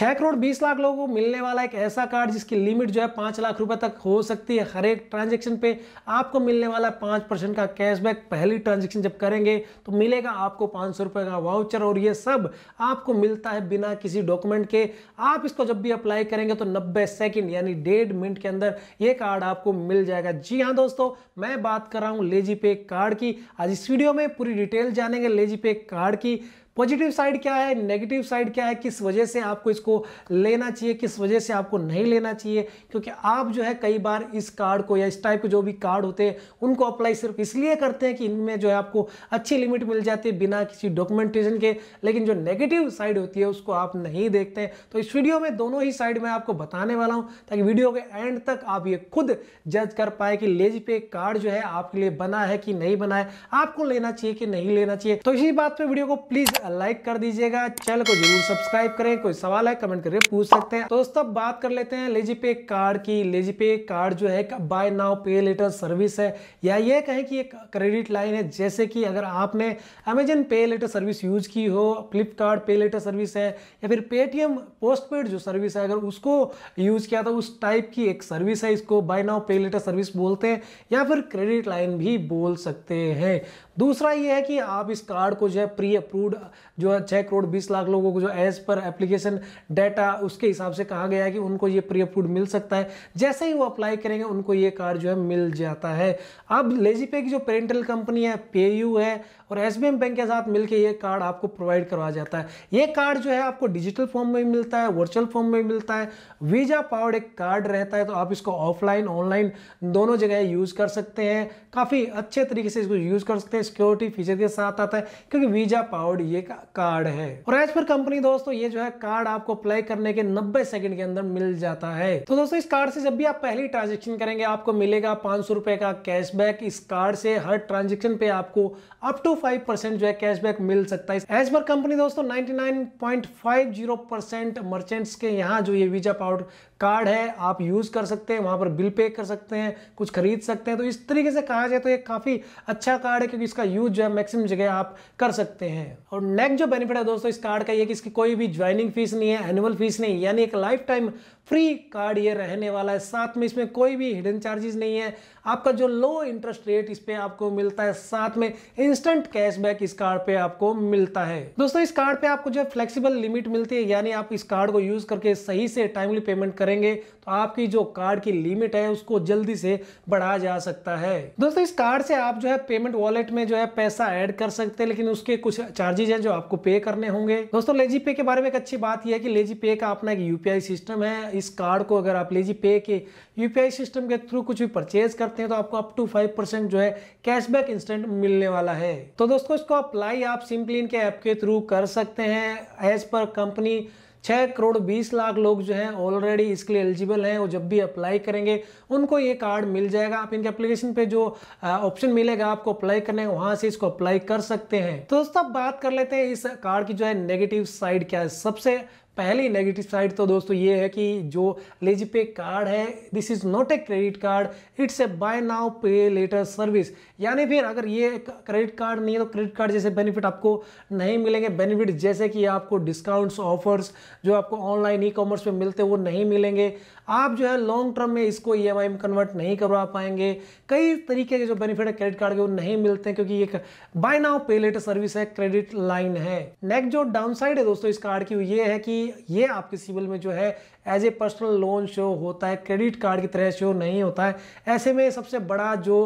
छः करोड़ बीस लाख लोगों को मिलने वाला एक ऐसा कार्ड जिसकी लिमिट जो है पाँच लाख रुपए तक हो सकती है हर एक ट्रांजेक्शन पे आपको मिलने वाला पाँच परसेंट का कैशबैक पहली ट्रांजेक्शन जब करेंगे तो मिलेगा आपको पाँच सौ रुपये का वाउचर और ये सब आपको मिलता है बिना किसी डॉक्यूमेंट के आप इसको जब भी अप्लाई करेंगे तो नब्बे सेकेंड यानी डेढ़ मिनट के अंदर ये कार्ड आपको मिल जाएगा जी हाँ दोस्तों मैं बात कर रहा हूँ लेजी पे कार्ड की आज इस वीडियो में पूरी डिटेल जानेंगे लेजी पे कार्ड की पॉजिटिव साइड क्या है नेगेटिव साइड क्या है किस वजह से आपको इसको लेना चाहिए किस वजह से आपको नहीं लेना चाहिए क्योंकि आप जो है कई बार इस कार्ड को या इस टाइप के जो भी कार्ड होते हैं उनको अप्लाई सिर्फ इसलिए करते हैं कि इनमें जो है आपको अच्छी लिमिट मिल जाती है बिना किसी डॉक्यूमेंटेशन के लेकिन जो नेगेटिव साइड होती है उसको आप नहीं देखते हैं तो इस वीडियो में दोनों ही साइड में आपको बताने वाला हूँ ताकि वीडियो के एंड तक आप ये खुद जज कर पाए कि लेज पे कार्ड जो है आपके लिए बना है कि नहीं बना है आपको लेना चाहिए कि नहीं लेना चाहिए तो इसी बात पर वीडियो को प्लीज़ लाइक कर दीजिएगा चैनल को जरूर सब्सक्राइब करें कोई सवाल है कमेंट करके पूछ सकते हैं दोस्तों अब बात कर लेते हैं लेजी पे कार्ड की लेजी पे कार्ड जो है buy now pay later service है या ये कहें कि एक क्रेडिट लाइन है जैसे कि अगर आपने अमेजन पे लेटर सर्विस यूज की हो फ्लिपकार्ट पे लेटर सर्विस है या फिर पेटीएम पोस्ट पेड जो सर्विस है अगर उसको यूज किया तो उस टाइप की एक सर्विस है इसको buy now pay later service बोलते हैं या फिर क्रेडिट लाइन भी बोल सकते हैं दूसरा ये है कि आप इस कार्ड को जो है प्री अप्रूव्ड जो है छः करोड़ बीस लाख लोगों को जो एज पर एप्लीकेशन डाटा उसके हिसाब से कहा गया है कि उनको ये प्री अप्रूव मिल सकता है जैसे ही वो अप्लाई करेंगे उनको ये कार्ड जो है मिल जाता है अब लेजी पे की जो पेरेंटल कंपनी है पे है और एस बैंक के साथ मिलकर ये कार्ड आपको प्रोवाइड करवाया जाता है ये कार्ड जो है आपको डिजिटल फॉर्म में मिलता है वर्चुअल फॉर्म में मिलता है वीजा पावर्ड एक कार्ड रहता है तो आप इसको ऑफलाइन ऑनलाइन दोनों जगह यूज़ कर सकते हैं काफ़ी अच्छे तरीके से इसको यूज़ कर सकते हैं सिक्योरिटी फीचर के साथ आता है क्योंकि वीजा पावर्ड ये ये का कार्ड है और एज पर कंपनी दोस्तों ये जो है कार्ड आपको अप्लाई करने के 90 सेकंड के अंदर मिल जाता है तो दोस्तों इस कार्ड से जब भी आप पहली ट्रांजेक्शन करेंगे आपको मिलेगा पांच सौ रुपए का कैशबैक इस कार्ड से हर ट्रांजेक्शन पे आपको अप टू फाइव परसेंट जो है कैशबैक मिल सकता है एज पर कंपनी दोस्तों नाइनटी नाइन मर्चेंट्स के यहाँ जो ये वीजा पाउड कार्ड है आप यूज़ कर सकते हैं वहाँ पर बिल पे कर सकते हैं कुछ खरीद सकते हैं तो इस तरीके से कहा जाए तो ये काफ़ी अच्छा कार्ड है क्योंकि इसका यूज जो है मैक्सिमम जगह आप कर सकते हैं और नेक्स्ट जो बेनिफिट है दोस्तों इस कार्ड का ये कि इसकी कोई भी ज्वाइनिंग फीस नहीं है एनुअल फीस नहीं यानी एक लाइफ टाइम फ्री कार्ड ये रहने वाला है साथ में इसमें कोई भी हिडन चार्जेस नहीं है आपका जो लो इंटरेस्ट रेट इस पर आपको मिलता है साथ में इंस्टेंट कैशबैक इस कार्ड पे आपको मिलता है दोस्तों इस कार्ड पे आपको जो फ्लेक्सिबल लिमिट मिलती है यानी आप इस कार्ड को यूज करके सही से टाइमली पेमेंट करें करेंगे तो आपकी जो कार्ड की लिमिट है उसको जल्दी से बढ़ा जा सकता है दोस्तों इस कार्ड से आप जो है पेमेंट वॉलेट में जो है पैसा ऐड कर सकते हैं लेकिन उसके कुछ चार्जेज हैं जो आपको पे करने होंगे दोस्तों लेजी पे के बारे में एक अच्छी बात यह है कि लेजी पे का अपना एक यूपीआई सिस्टम है इस कार्ड को अगर आप लेजी पे के यूपीआई सिस्टम के थ्रू कुछ भी परचेज करते हैं तो आपको अप टू फाइव परसेंट जो है कैशबैक इंस्टेंट मिलने वाला है तो दोस्तों इसको अप्लाई आप सिंपली इनके ऐप के थ्रू कर सकते हैं एज पर कंपनी छः करोड़ बीस लाख लोग जो हैं ऑलरेडी इसके लिए एलिजिबल हैं वो जब भी अप्लाई करेंगे उनको ये कार्ड मिल जाएगा आप इनके एप्लीकेशन पे जो ऑप्शन मिलेगा आपको अप्लाई करने वहाँ से इसको अप्लाई कर सकते हैं तो दोस्तों बात कर लेते हैं इस कार्ड की जो है नेगेटिव साइड क्या है सबसे पहली नेगेटिव साइड तो दोस्तों ये है कि जो लेजी पे कार्ड है this is not a credit card it's a buy now pay later service यानी फिर अगर ये क्रेडिट कार्ड नहीं है तो क्रेडिट कार्ड जैसे बेनिफिट आपको नहीं मिलेंगे बेनिफिट जैसे कि आपको डिस्काउंट्स ऑफर्स जो आपको ऑनलाइन ई कॉमर्स में मिलते वो नहीं मिलेंगे आप जो है लॉन्ग टर्म में इसको ई में कन्वर्ट नहीं करवा पाएंगे कई तरीके के जो बेनिफिट है क्रेडिट कार्ड के वो नहीं मिलते हैं क्योंकि एक buy now pay later service है क्रेडिट लाइन है नेक्स्ट जो डाउन साइड है दोस्तों इस कार्ड की ये है कि ये आपके सिविल में जो है as a personal loan show होता है क्रेडिट कार्ड की तरह शो नहीं होता है ऐसे में सबसे बड़ा जो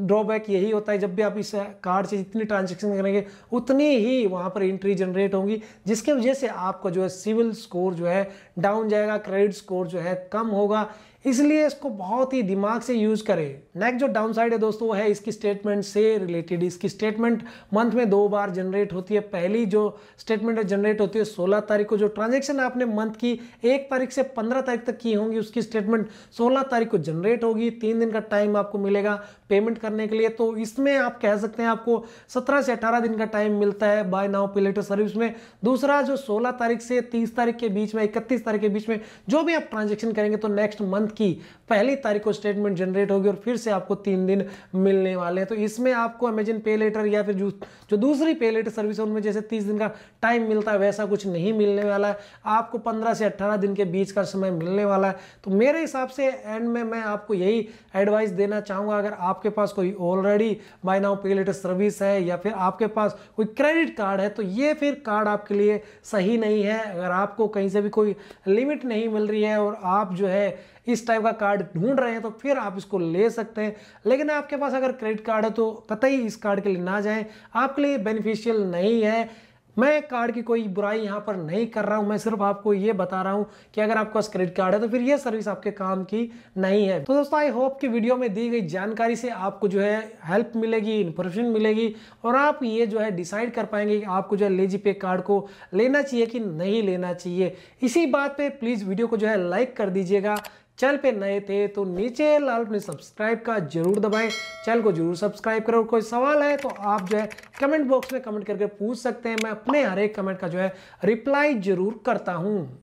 ड्रॉबैक यही होता है जब भी आप इस कार्ड से जितनी ट्रांजेक्शन करेंगे उतनी ही वहाँ पर एंट्री जनरेट होंगी जिसके वजह से आपका जो है सिविल स्कोर जो है डाउन जाएगा क्रेडिट स्कोर जो है कम होगा इसलिए इसको बहुत ही दिमाग से यूज़ करें नेक्स्ट जो डाउन साइड है दोस्तों वो है इसकी स्टेटमेंट से रिलेटेड इसकी स्टेटमेंट मंथ में दो बार जनरेट होती है पहली जो स्टेटमेंट है जनरेट होती है सोलह तारीख को जो ट्रांजेक्शन आपने मंथ की एक तारीख से पंद्रह तारीख तक की होंगी उसकी स्टेटमेंट सोलह तारीख को जनरेट होगी तीन दिन का टाइम आपको मिलेगा पेमेंट करने के लिए तो इसमें आप कह सकते हैं आपको सत्रह से अठारह दिन का टाइम मिलता है बाय नाउ पिलेटर सर्विस में दूसरा जो सोलह तारीख से तीस तारीख के बीच में इकतीस तारीख के बीच में जो भी आप ट्रांजेक्शन करेंगे तो नेक्स्ट मंथ मंथ की पहली तारीख को स्टेटमेंट जनरेट होगी और फिर से आपको तीन दिन मिलने वाले हैं तो इसमें आपको अमेजन पे लेटर या फिर जो दूसरी पे लेटर सर्विस है उनमें जैसे तीस दिन का टाइम मिलता है वैसा कुछ नहीं मिलने वाला है आपको पंद्रह से अट्ठारह दिन के बीच का समय मिलने वाला है तो मेरे हिसाब से एंड में मैं आपको यही एडवाइस देना चाहूँगा अगर आपके पास कोई already buy now pay later service है या फिर आपके पास कोई क्रेडिट कार्ड है तो ये फिर कार्ड आपके लिए सही नहीं है अगर आपको कहीं से भी कोई लिमिट नहीं मिल रही है और आप जो है इस टाइप का कार्ड ढूंढ रहे हैं तो फिर आप इसको ले सकते हैं लेकिन आपके पास अगर क्रेडिट कार्ड है तो कतई इस कार्ड के लिए ना जाएं आपके लिए बेनिफिशियल नहीं है मैं कार्ड की कोई बुराई यहाँ पर नहीं कर रहा हूँ मैं सिर्फ आपको ये बता रहा हूँ कि अगर आपके पास क्रेडिट कार्ड है तो फिर ये सर्विस आपके काम की नहीं है तो दोस्तों आई होप कि वीडियो में दी गई जानकारी से आपको जो है हेल्प मिलेगी इन्फॉर्मेशन मिलेगी और आप ये जो है डिसाइड कर पाएंगे कि आपको जो है लेजी पे कार्ड को लेना चाहिए कि नहीं लेना चाहिए इसी बात पर प्लीज़ वीडियो को जो है लाइक कर दीजिएगा चैनल पे नए थे तो नीचे लाल अपने सब्सक्राइब का जरूर दबाएं चैनल को जरूर सब्सक्राइब करें और कोई सवाल है तो आप जो है कमेंट बॉक्स में कमेंट करके पूछ सकते हैं मैं अपने हर एक कमेंट का जो है रिप्लाई जरूर करता हूँ